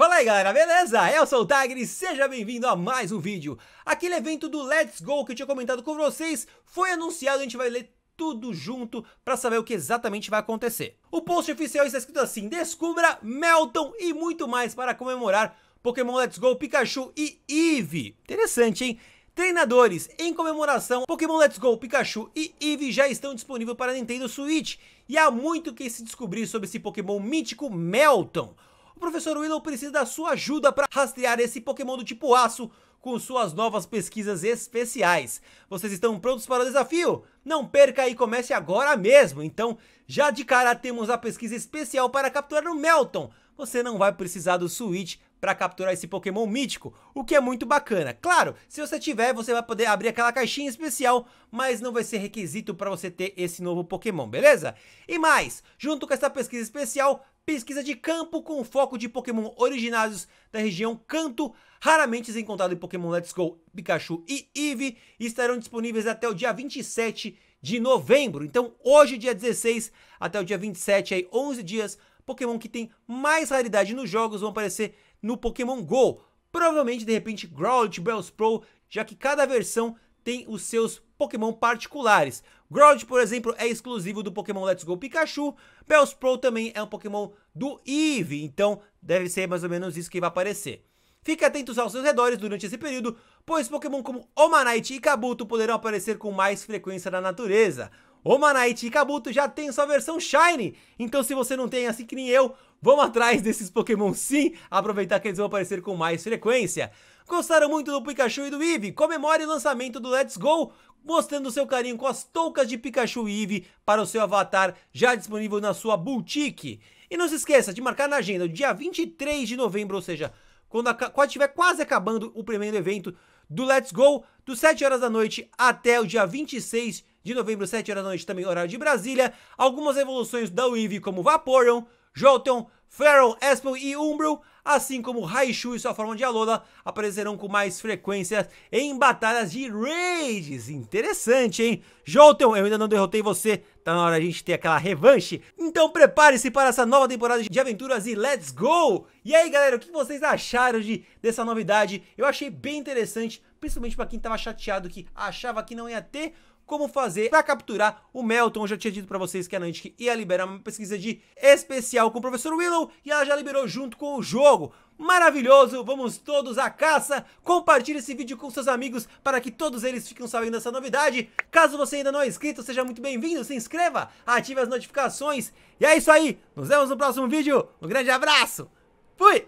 Fala aí galera, beleza? Eu sou o Tagri, seja bem-vindo a mais um vídeo. Aquele evento do Let's Go que eu tinha comentado com vocês foi anunciado, a gente vai ler tudo junto para saber o que exatamente vai acontecer. O post oficial está escrito assim, descubra Melton e muito mais para comemorar Pokémon Let's Go, Pikachu e Eevee. Interessante, hein? Treinadores, em comemoração, Pokémon Let's Go, Pikachu e Eevee já estão disponíveis para Nintendo Switch e há muito que se descobrir sobre esse Pokémon mítico Melton o professor Willow precisa da sua ajuda para rastrear esse Pokémon do tipo aço com suas novas pesquisas especiais. Vocês estão prontos para o desafio? Não perca e comece agora mesmo! Então, já de cara temos a pesquisa especial para capturar o Melton. Você não vai precisar do Switch para capturar esse Pokémon mítico, o que é muito bacana. Claro, se você tiver, você vai poder abrir aquela caixinha especial, mas não vai ser requisito para você ter esse novo Pokémon, beleza? E mais, junto com essa pesquisa especial, pesquisa de campo com foco de Pokémon originários da região Canto, raramente encontrados em Pokémon Let's Go, Pikachu e Eevee, e estarão disponíveis até o dia 27 de novembro. Então, hoje, dia 16, até o dia 27, aí 11 dias Pokémon que tem mais raridade nos jogos vão aparecer no Pokémon GO. Provavelmente, de repente, Growlithe, Bellsprout, já que cada versão tem os seus Pokémon particulares. Growlithe, por exemplo, é exclusivo do Pokémon Let's Go Pikachu. Bellsprout também é um Pokémon do Eevee, então deve ser mais ou menos isso que vai aparecer. Fique atentos aos seus redores durante esse período, pois Pokémon como Omanite e Kabuto poderão aparecer com mais frequência na natureza. Omanite e Kabuto já tem sua versão Shine, então se você não tem assim que nem eu, vamos atrás desses Pokémon sim, aproveitar que eles vão aparecer com mais frequência. Gostaram muito do Pikachu e do Eevee? Comemore o lançamento do Let's Go, mostrando seu carinho com as toucas de Pikachu e Eevee para o seu avatar já disponível na sua boutique. E não se esqueça de marcar na agenda dia 23 de novembro, ou seja, quando, estiver quase acabando o primeiro evento do Let's Go, dos 7 horas da noite até o dia 26 de novembro, 7 horas da noite, também horário de Brasília. Algumas evoluções da Weave, como Vaporeon, Jolteon, Feral, Espel e Umbro, assim como Raichu e sua forma de Alola, aparecerão com mais frequência em batalhas de raids. Interessante, hein? Jolteon, eu ainda não derrotei você, tá na hora de a gente ter aquela revanche. Então prepare-se para essa nova temporada de aventuras e let's go! E aí, galera, o que vocês acharam de, dessa novidade? Eu achei bem interessante, principalmente para quem tava chateado que achava que não ia ter como fazer para capturar o Melton. Eu já tinha dito para vocês que a Niantic ia liberar uma pesquisa de especial com o Professor Willow e ela já liberou junto com o jogo maravilhoso, vamos todos à caça, compartilhe esse vídeo com seus amigos para que todos eles fiquem sabendo dessa novidade, caso você ainda não é inscrito, seja muito bem-vindo, se inscreva, ative as notificações, e é isso aí, nos vemos no próximo vídeo, um grande abraço, fui!